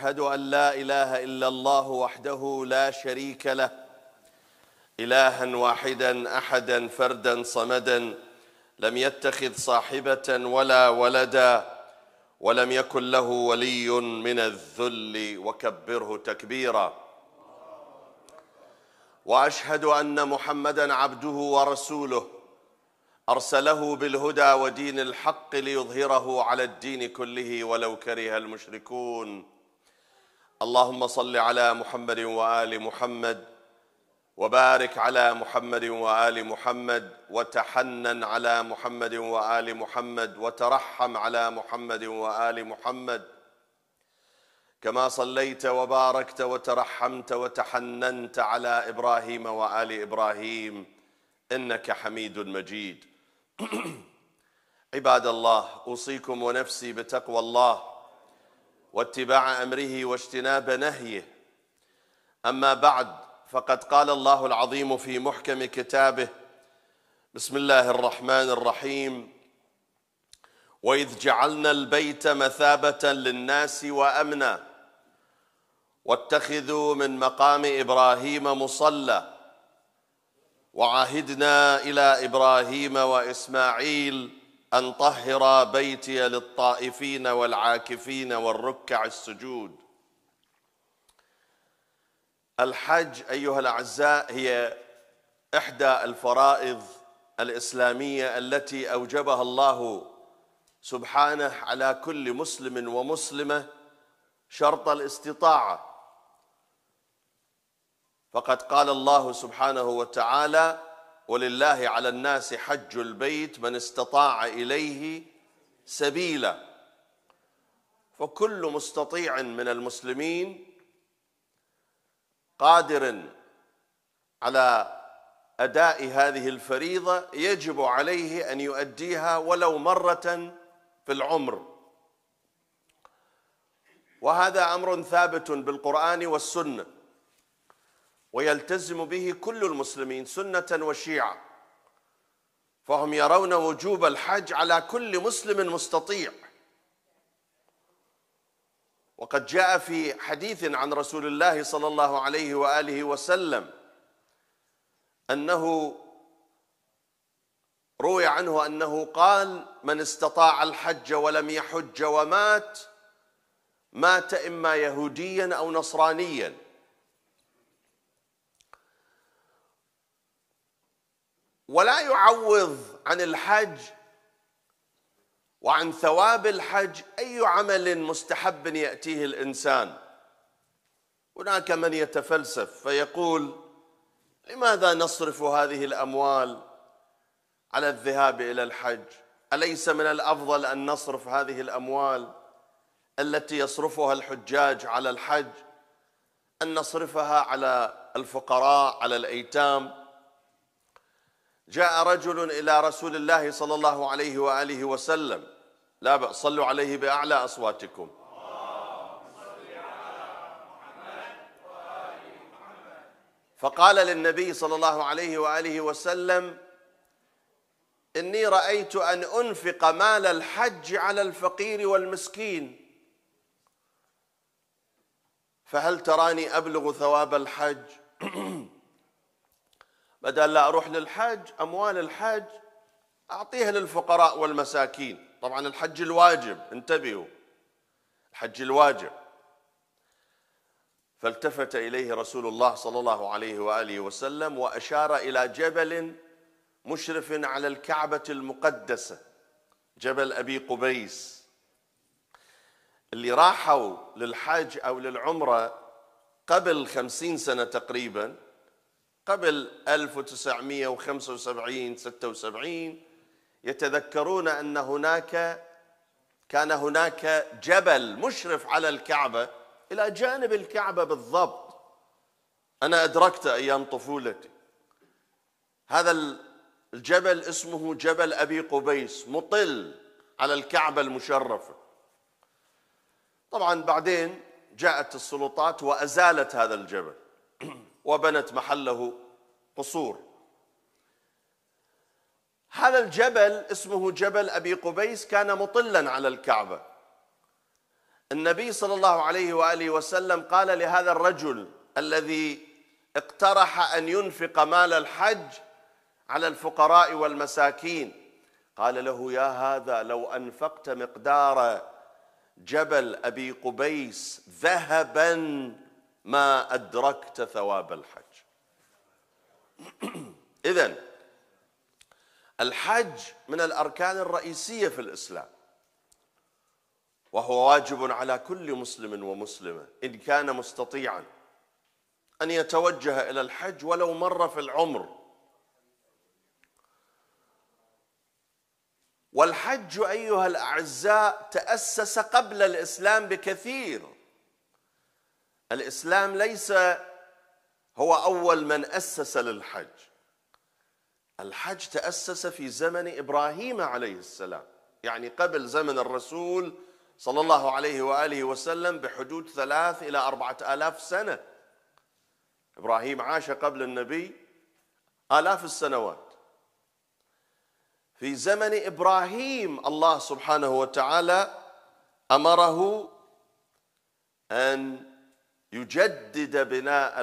أشهد ان لا اله الا الله وحده لا شريك له الها واحدا احدا فردا صمدا لم يتخذ صاحبه ولا ولدا ولم يكن له ولي من الذل وكبره تكبيرا واشهد ان محمدا عبده ورسوله ارسله بالهدى ودين الحق ليظهره على الدين كله ولو كره المشركون اللهم صل على محمد وال محمد وبارك على محمد وال محمد وتحنن على محمد وال محمد وترحم على محمد وال محمد كما صليت وباركت وترحمت وتحننت على ابراهيم وال ابراهيم انك حميد مجيد عباد الله اوصيكم ونفسي بتقوى الله واتباع امره واجتناب نهيه اما بعد فقد قال الله العظيم في محكم كتابه بسم الله الرحمن الرحيم واذ جعلنا البيت مثابه للناس وامنا واتخذوا من مقام ابراهيم مصلى وعهدنا الى ابراهيم واسماعيل أن طهر بيتي للطائفين والعاكفين والركع السجود الحج أيها الأعزاء هي إحدى الفرائض الإسلامية التي أوجبها الله سبحانه على كل مسلم ومسلمة شرط الاستطاعة فقد قال الله سبحانه وتعالى ولله على الناس حج البيت من استطاع اليه سبيلا فكل مستطيع من المسلمين قادر على اداء هذه الفريضه يجب عليه ان يؤديها ولو مره في العمر وهذا امر ثابت بالقران والسنه ويلتزم به كل المسلمين سنة وشيعة فهم يرون وجوب الحج على كل مسلم مستطيع وقد جاء في حديث عن رسول الله صلى الله عليه واله وسلم انه روي عنه انه قال من استطاع الحج ولم يحج ومات مات اما يهوديا او نصرانيا ولا يعوض عن الحج وعن ثواب الحج اي عمل مستحب ياتيه الانسان هناك من يتفلسف فيقول لماذا نصرف هذه الاموال على الذهاب الى الحج اليس من الافضل ان نصرف هذه الاموال التي يصرفها الحجاج على الحج ان نصرفها على الفقراء على الايتام جاء رجل إلى رسول الله صلى الله عليه وآله وسلم لا بأس صلوا عليه بأعلى أصواتكم فقال للنبي صلى الله عليه وآله وسلم إني رأيت أن أنفق مال الحج على الفقير والمسكين فهل تراني أبلغ ثواب الحج؟ بدل لا أروح للحج أموال الحج أعطيها للفقراء والمساكين طبعا الحج الواجب انتبهوا الحج الواجب فالتفت إليه رسول الله صلى الله عليه وآله وسلم وأشار إلى جبل مشرف على الكعبة المقدسة جبل أبي قبيس اللي راحوا للحج أو للعمرة قبل خمسين سنة تقريباً قبل 1975 76 يتذكرون ان هناك كان هناك جبل مشرف على الكعبه الى جانب الكعبه بالضبط انا ادركت ايام طفولتي هذا الجبل اسمه جبل ابي قبيس مطل على الكعبه المشرفه طبعا بعدين جاءت السلطات وازالت هذا الجبل وبنت محله قصور هذا الجبل اسمه جبل أبي قبيس كان مطلا على الكعبة النبي صلى الله عليه وآله وسلم قال لهذا الرجل الذي اقترح أن ينفق مال الحج على الفقراء والمساكين قال له يا هذا لو أنفقت مقدار جبل أبي قبيس ذهبا ما أدركت ثواب الحج إذا الحج من الأركان الرئيسية في الإسلام وهو واجب على كل مسلم ومسلمة إن كان مستطيعا أن يتوجه إلى الحج ولو مرة في العمر والحج أيها الأعزاء تأسس قبل الإسلام بكثير الاسلام ليس هو اول من اسس للحج الحج تاسس في زمن ابراهيم عليه السلام يعني قبل زمن الرسول صلى الله عليه واله وسلم بحدود ثلاث الى اربعه الاف سنه ابراهيم عاش قبل النبي الاف السنوات في زمن ابراهيم الله سبحانه وتعالى امره ان يجدد بناء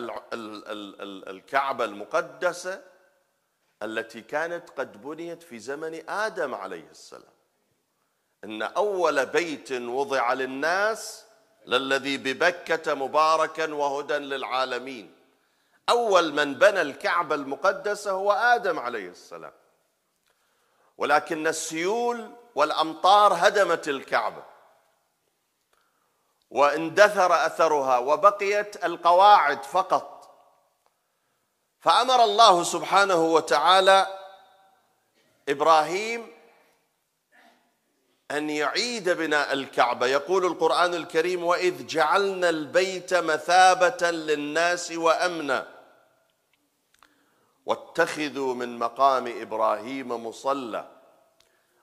الكعبة المقدسة التي كانت قد بنيت في زمن آدم عليه السلام إن أول بيت وضع للناس للذي ببكة مباركا وهدى للعالمين أول من بنى الكعبة المقدسة هو آدم عليه السلام ولكن السيول والأمطار هدمت الكعبة واندثر اثرها وبقيت القواعد فقط فامر الله سبحانه وتعالى ابراهيم ان يعيد بناء الكعبه يقول القران الكريم واذ جعلنا البيت مثابه للناس وامنا واتخذوا من مقام ابراهيم مصلى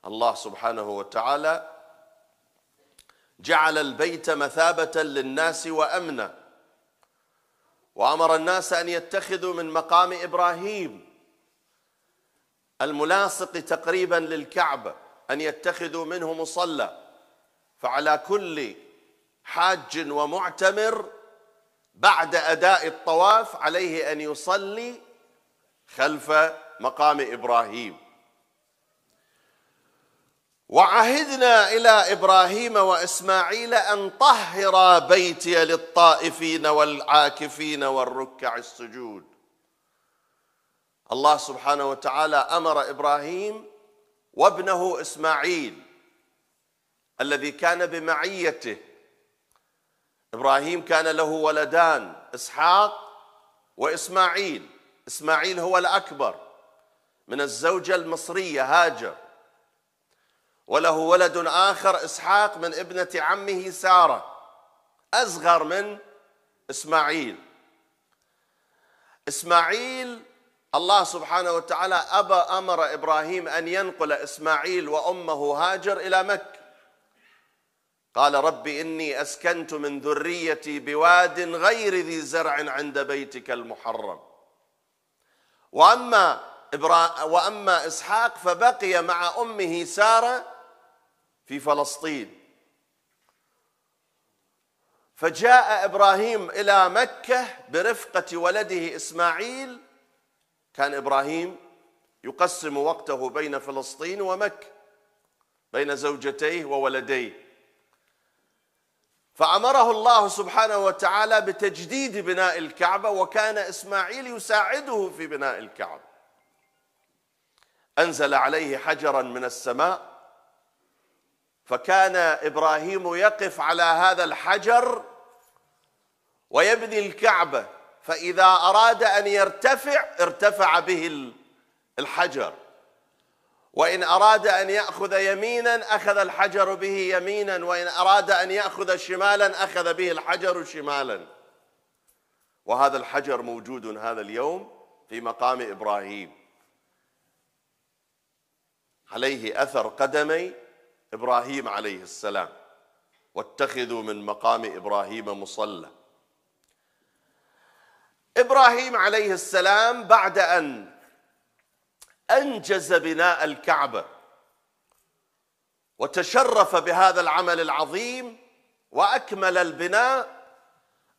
الله سبحانه وتعالى جعل البيت مثابة للناس وأمنا وأمر الناس أن يتخذوا من مقام إبراهيم الملاصق تقريبا للكعبة أن يتخذوا منه مصلى فعلى كل حاج ومعتمر بعد أداء الطواف عليه أن يصلي خلف مقام إبراهيم وعهدنا الى ابراهيم واسماعيل ان طهر بيتي للطائفين والعاكفين والركع السجود الله سبحانه وتعالى امر ابراهيم وابنه اسماعيل الذي كان بمعيته ابراهيم كان له ولدان اسحاق واسماعيل اسماعيل هو الاكبر من الزوجه المصريه هاجر وله ولد آخر إسحاق من ابنة عمه سارة أصغر من إسماعيل إسماعيل الله سبحانه وتعالى أبى أمر إبراهيم أن ينقل إسماعيل وأمه هاجر إلى مكة قال ربي إني أسكنت من ذريتي بواد غير ذي زرع عند بيتك المحرم وأما, إبرا... وأما إسحاق فبقي مع أمه سارة في فلسطين فجاء ابراهيم الى مكه برفقه ولده اسماعيل كان ابراهيم يقسم وقته بين فلسطين ومكه بين زوجتيه وولديه فامره الله سبحانه وتعالى بتجديد بناء الكعبه وكان اسماعيل يساعده في بناء الكعبه انزل عليه حجرا من السماء فكان ابراهيم يقف على هذا الحجر ويبني الكعبه فاذا اراد ان يرتفع ارتفع به الحجر وان اراد ان ياخذ يمينا اخذ الحجر به يمينا وان اراد ان ياخذ شمالا اخذ به الحجر شمالا وهذا الحجر موجود هذا اليوم في مقام ابراهيم عليه اثر قدمي ابراهيم عليه السلام واتخذوا من مقام ابراهيم مصلى ابراهيم عليه السلام بعد ان انجز بناء الكعبه وتشرف بهذا العمل العظيم واكمل البناء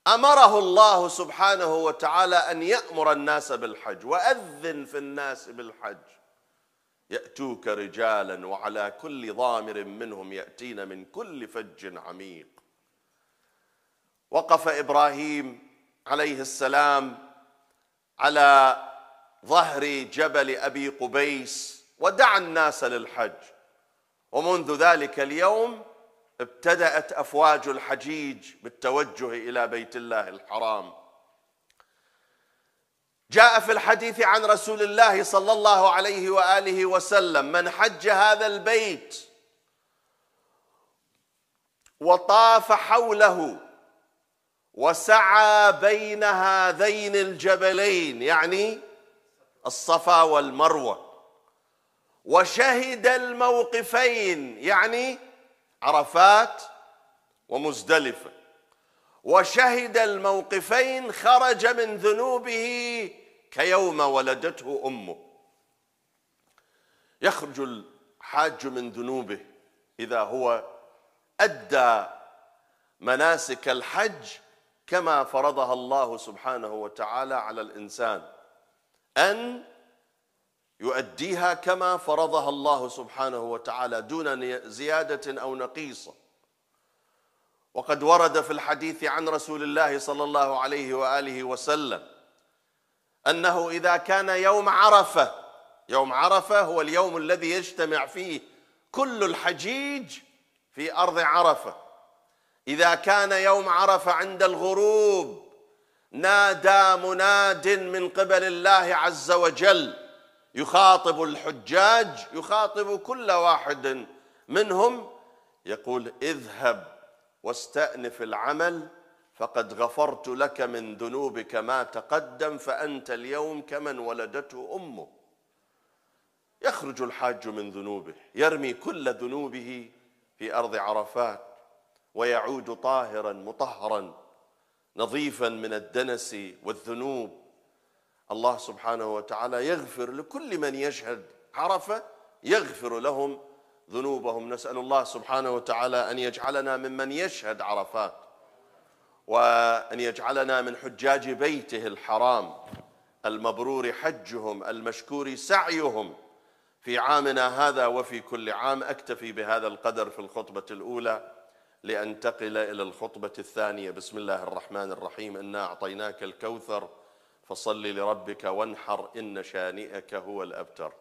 امره الله سبحانه وتعالى ان يامر الناس بالحج واذن في الناس بالحج ياتوك رجالا وعلى كل ضامر منهم ياتين من كل فج عميق وقف ابراهيم عليه السلام على ظهر جبل ابي قبيس ودعا الناس للحج ومنذ ذلك اليوم ابتدات افواج الحجيج بالتوجه الى بيت الله الحرام جاء في الحديث عن رسول الله صلى الله عليه واله وسلم من حج هذا البيت وطاف حوله وسعى بين هذين الجبلين يعني الصفا والمروه وشهد الموقفين يعني عرفات ومزدلفه وشهد الموقفين خرج من ذنوبه كيوم ولدته امه يخرج الحاج من ذنوبه اذا هو ادى مناسك الحج كما فرضها الله سبحانه وتعالى على الانسان ان يؤديها كما فرضها الله سبحانه وتعالى دون زياده او نقيصه وقد ورد في الحديث عن رسول الله صلى الله عليه واله وسلم انه اذا كان يوم عرفه يوم عرفه هو اليوم الذي يجتمع فيه كل الحجيج في ارض عرفه اذا كان يوم عرفه عند الغروب نادى مناد من قبل الله عز وجل يخاطب الحجاج يخاطب كل واحد منهم يقول اذهب واستأنف العمل فقد غفرت لك من ذنوبك ما تقدم فأنت اليوم كمن ولدته أمه يخرج الحاج من ذنوبه يرمي كل ذنوبه في أرض عرفات ويعود طاهرا مطهرا نظيفا من الدنس والذنوب الله سبحانه وتعالى يغفر لكل من يشهد عرفة يغفر لهم ذنوبهم نسأل الله سبحانه وتعالى أن يجعلنا ممن يشهد عرفات وأن يجعلنا من حجاج بيته الحرام المبرور حجهم المشكور سعيهم في عامنا هذا وفي كل عام أكتفي بهذا القدر في الخطبة الأولى لأنتقل إلى الخطبة الثانية بسم الله الرحمن الرحيم إنا أعطيناك الكوثر فصل لربك وانحر إن شانئك هو الأبتر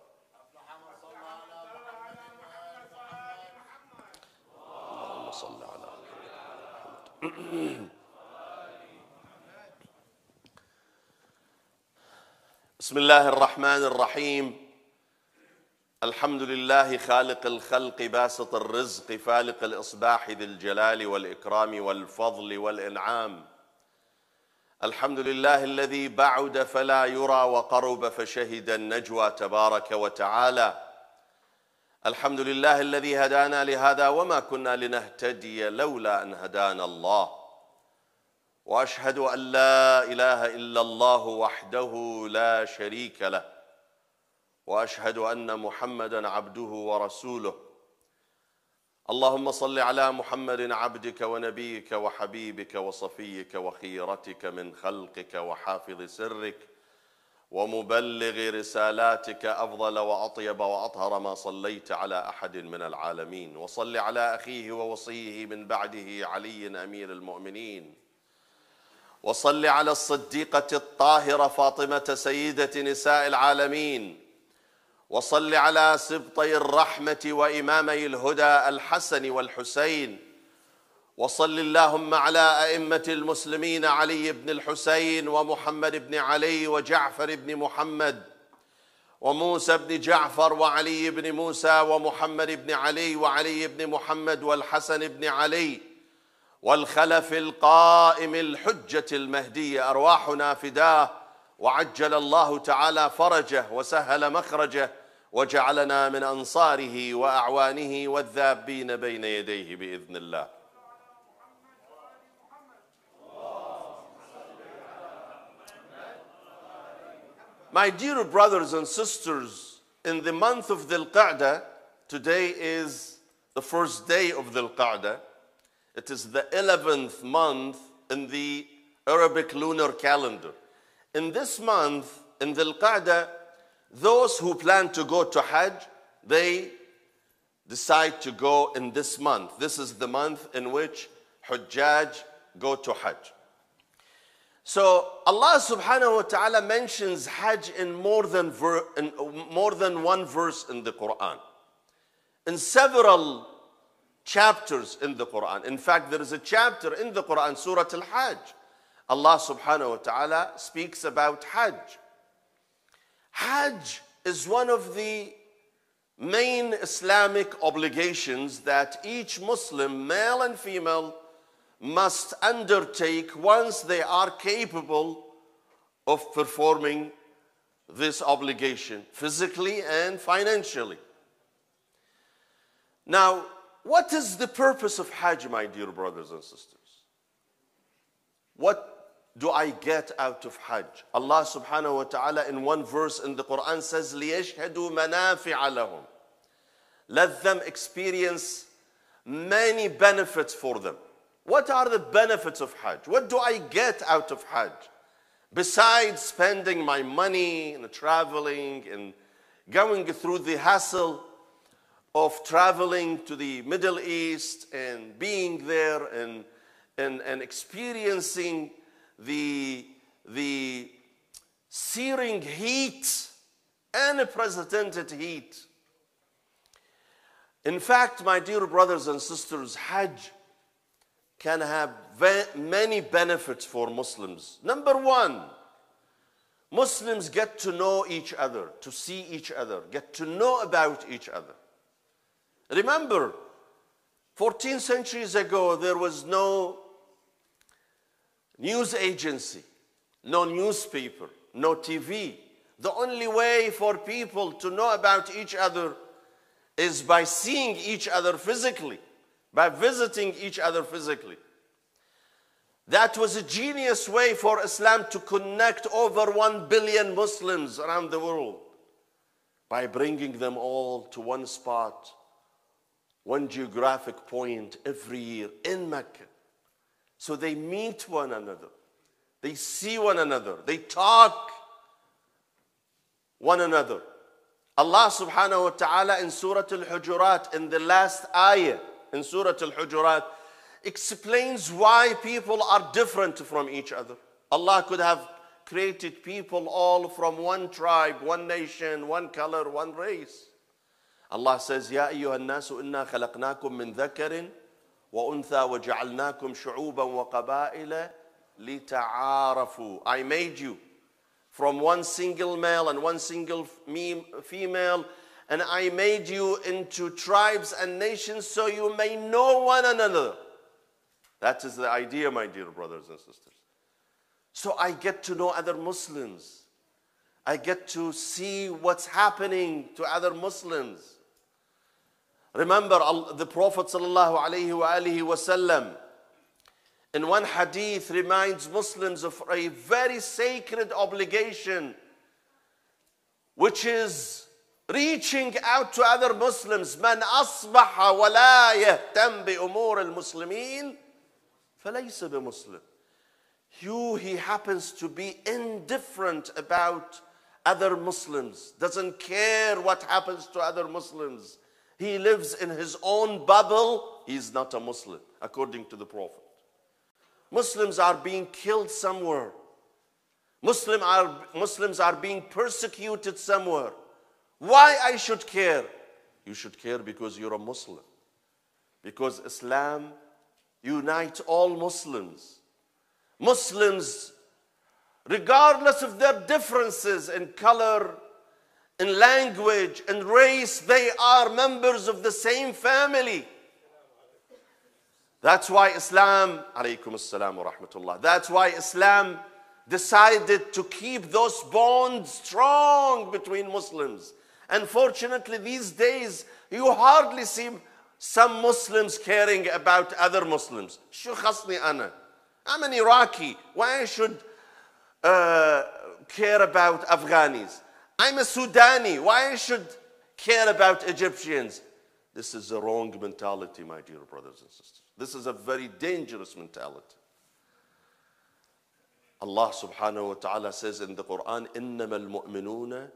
بسم الله الرحمن الرحيم الحمد لله خالق الخلق باسط الرزق فالق الاصباح ذي الجلال والاكرام والفضل والانعام الحمد لله الذي بعد فلا يرى وقرب فشهد النجوى تبارك وتعالى الحمد لله الذي هدانا لهذا وما كنا لنهتدي لولا ان هدانا الله واشهد ان لا اله الا الله وحده لا شريك له واشهد ان محمدا عبده ورسوله اللهم صل على محمد عبدك ونبيك وحبيبك وصفيك وخيرتك من خلقك وحافظ سرك ومبلغ رسالاتك افضل واطيب واطهر ما صليت على احد من العالمين وصل على اخيه ووصيه من بعده علي امير المؤمنين وصل على الصديقه الطاهره فاطمه سيده نساء العالمين وصل على سبطي الرحمه وامامي الهدى الحسن والحسين وصل اللهم على أئمة المسلمين علي بن الحسين ومحمد بن علي وجعفر بن محمد وموسى بن جعفر وعلي بن موسى ومحمد بن علي وعلي بن محمد والحسن بن علي والخلف القائم الحجة المهدية أرواحنا فداه وعجل الله تعالى فرجه وسهل مخرجه وجعلنا من أنصاره وأعوانه والذابين بين يديه بإذن الله My dear brothers and sisters, in the month of Dhul Qa'dah, today is the first day of Dhul Qa'dah. It is the 11th month in the Arabic lunar calendar. In this month, in Dhul Qa'dah, those who plan to go to Hajj, they decide to go in this month. This is the month in which Hujjaj go to Hajj. So Allah subhanahu wa ta'ala mentions Hajj in more than, ver, in more than one verse in the Quran. In several chapters in the Quran. In fact, there is a chapter in the Quran, Surah Al Hajj. Allah subhanahu wa ta'ala speaks about Hajj. Hajj is one of the main Islamic obligations that each Muslim, male and female, must undertake once they are capable of performing this obligation, physically and financially. Now, what is the purpose of Hajj, my dear brothers and sisters? What do I get out of Hajj? Allah subhanahu wa ta'ala in one verse in the Quran says, لِيَشْهَدُوا مَنَافِعَ لَهُمْ Let them experience many benefits for them. What are the benefits of Hajj? What do I get out of Hajj? Besides spending my money and traveling and going through the hassle of traveling to the Middle East and being there and, and, and experiencing the, the searing heat, unprecedented heat. In fact, my dear brothers and sisters, Hajj can have many benefits for Muslims. Number one, Muslims get to know each other, to see each other, get to know about each other. Remember, 14 centuries ago, there was no news agency, no newspaper, no TV. The only way for people to know about each other is by seeing each other physically by visiting each other physically. That was a genius way for Islam to connect over 1 billion Muslims around the world by bringing them all to one spot, one geographic point every year in Mecca. So they meet one another, they see one another, they talk one another. Allah subhanahu wa ta'ala in Surah Al Hujurat in the last ayah in Surah Al Hujurat explains why people are different from each other. Allah could have created people all from one tribe, one nation, one color, one race. Allah says, "Ya يا أيها الناس wa خلقناكم من kum shu'uban wa شعوبا li لتعارفوا. I made you from one single male and one single female and I made you into tribes and nations so you may know one another. That is the idea, my dear brothers and sisters. So I get to know other Muslims. I get to see what's happening to other Muslims. Remember the Prophet وسلم, in one hadith reminds Muslims of a very sacred obligation, which is reaching out to other Muslims من أصبح ولا يهتم بأمور المسلمين فليس بمسلم you he happens to be indifferent about other Muslims doesn't care what happens to other Muslims he lives in his own bubble he's not a Muslim according to the Prophet Muslims are being killed somewhere Muslim are, Muslims are being persecuted somewhere why I should care? You should care because you're a Muslim. Because Islam unites all Muslims. Muslims, regardless of their differences in color, in language, in race, they are members of the same family. That's why Islam, alaykum assalam wa rahmatullah, that's why Islam decided to keep those bonds strong between Muslims Unfortunately, these days, you hardly see some Muslims caring about other Muslims. شو خصني أنا? I'm an Iraqi. Why should uh, care about Afghans? I'm a Sudani. Why I should care about Egyptians? This is a wrong mentality, my dear brothers and sisters. This is a very dangerous mentality. Allah subhanahu wa ta'ala says in the Quran, إِنَّمَا الْمُؤْمِنُونَ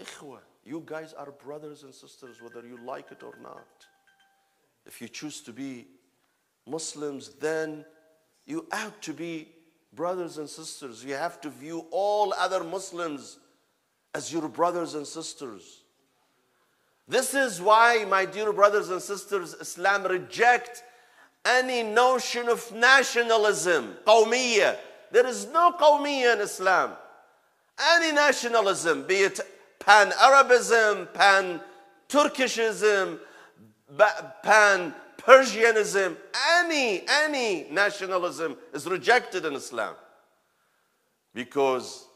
إِخْوَةً you guys are brothers and sisters, whether you like it or not. If you choose to be Muslims, then you have to be brothers and sisters. You have to view all other Muslims as your brothers and sisters. This is why, my dear brothers and sisters, Islam rejects any notion of nationalism, qawmiyya. There is no qawmiyya in Islam. Any nationalism, be it pan Arabism, pan Turkishism, pan Persianism, any, any nationalism is rejected in Islam. Because,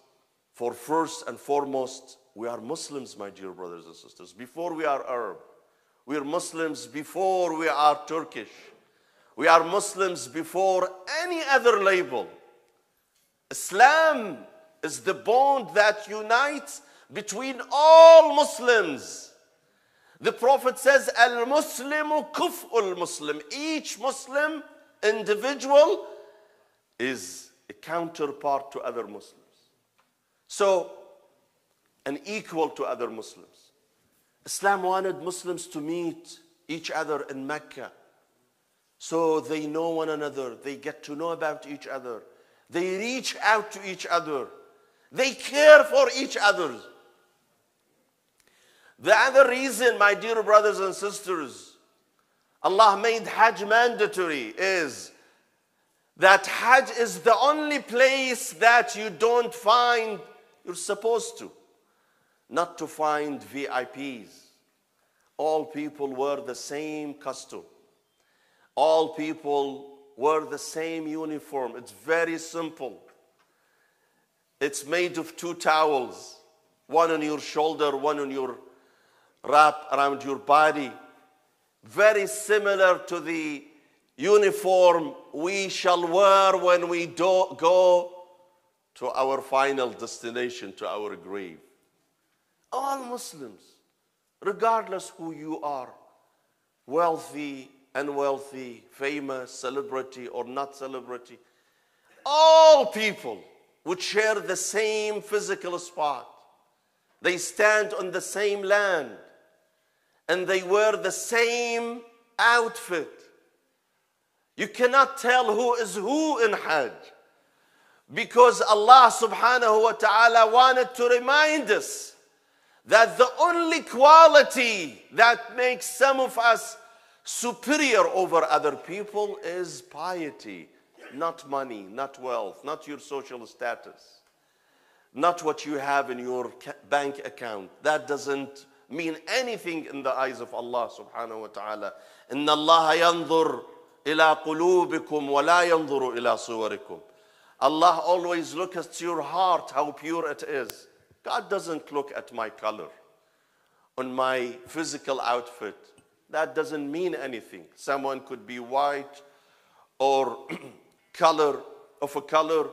for first and foremost, we are Muslims, my dear brothers and sisters, before we are Arab. We are Muslims before we are Turkish. We are Muslims before any other label. Islam is the bond that unites between all Muslims. The Prophet says, Al Muslimu kuf'ul Muslim. Each Muslim individual is a counterpart to other Muslims. So, an equal to other Muslims. Islam wanted Muslims to meet each other in Mecca. So they know one another, they get to know about each other, they reach out to each other, they care for each other. The other reason, my dear brothers and sisters, Allah made Hajj mandatory is that Hajj is the only place that you don't find, you're supposed to, not to find VIPs. All people wear the same costume. All people wear the same uniform. It's very simple. It's made of two towels, one on your shoulder, one on your wrapped around your body, very similar to the uniform we shall wear when we do, go to our final destination, to our grave. All Muslims, regardless who you are, wealthy, unwealthy, famous, celebrity, or not celebrity, all people would share the same physical spot. They stand on the same land and they wear the same outfit. You cannot tell who is who in Hajj because Allah subhanahu wa ta'ala wanted to remind us that the only quality that makes some of us superior over other people is piety, not money, not wealth, not your social status, not what you have in your bank account. That doesn't mean anything in the eyes of Allah subhanahu wa ta'ala. Allah ya'nẓur ila qulūbikum wa la ya'nẓuru ila suwarikum. Allah always looks at your heart, how pure it is. God doesn't look at my color, on my physical outfit. That doesn't mean anything. Someone could be white or color of a color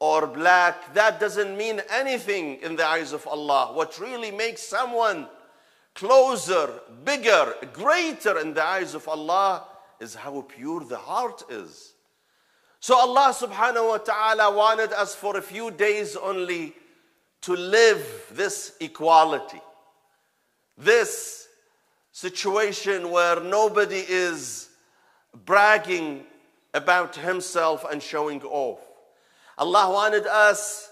or black. That doesn't mean anything in the eyes of Allah. What really makes someone closer, bigger, greater in the eyes of Allah is how pure the heart is. So Allah subhanahu wa ta'ala wanted us for a few days only to live this equality, this situation where nobody is bragging about himself and showing off. Allah wanted us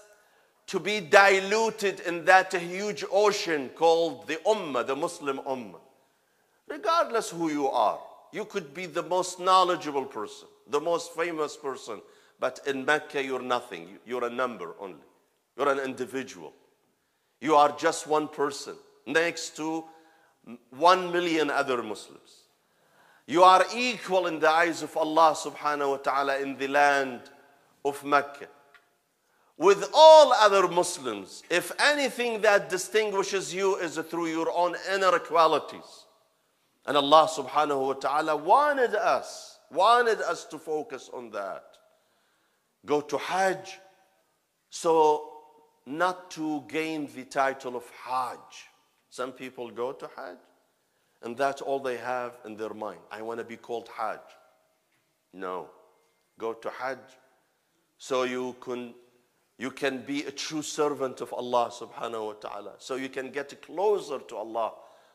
to be diluted in that huge ocean called the Ummah, the Muslim Ummah. Regardless who you are, you could be the most knowledgeable person, the most famous person, but in Mecca you're nothing. You're a number only. You're an individual. You are just one person next to one million other Muslims. You are equal in the eyes of Allah subhanahu wa ta'ala in the land of Mecca with all other Muslims if anything that distinguishes you is through your own inner qualities. And Allah subhanahu wa ta'ala wanted us, wanted us to focus on that. Go to Hajj so not to gain the title of Hajj. Some people go to Hajj and that's all they have in their mind. I want to be called Hajj. No. Go to Hajj so you can you can be a true servant of Allah subhanahu wa ta'ala. So you can get closer to Allah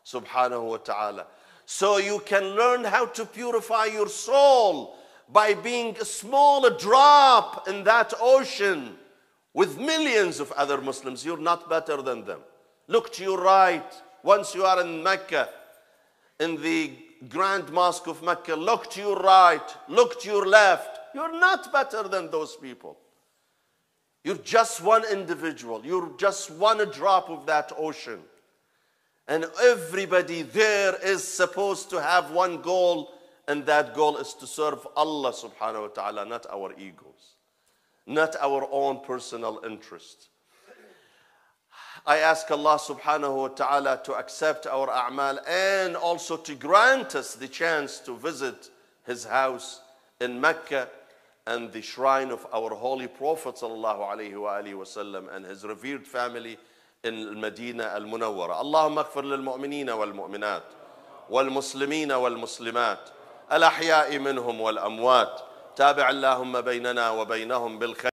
subhanahu wa ta'ala. So you can learn how to purify your soul by being a small drop in that ocean with millions of other Muslims. You're not better than them. Look to your right. Once you are in Mecca, in the Grand Mosque of Mecca, look to your right, look to your left. You're not better than those people. You're just one individual. You're just one drop of that ocean. And everybody there is supposed to have one goal, and that goal is to serve Allah subhanahu wa ta'ala, not our egos, not our own personal interest. I ask Allah subhanahu wa ta'ala to accept our a'mal and also to grant us the chance to visit His house in Mecca and the shrine of our holy prophet sallallahu alayhi wa alihi wasallam and his revered family in المدينة المنورة اللهم اغفر للمؤمنين والمؤمنات والمسلمين والمسلمات الأحياء منهم والأموات تابع اللهم بيننا وبينهم بالخير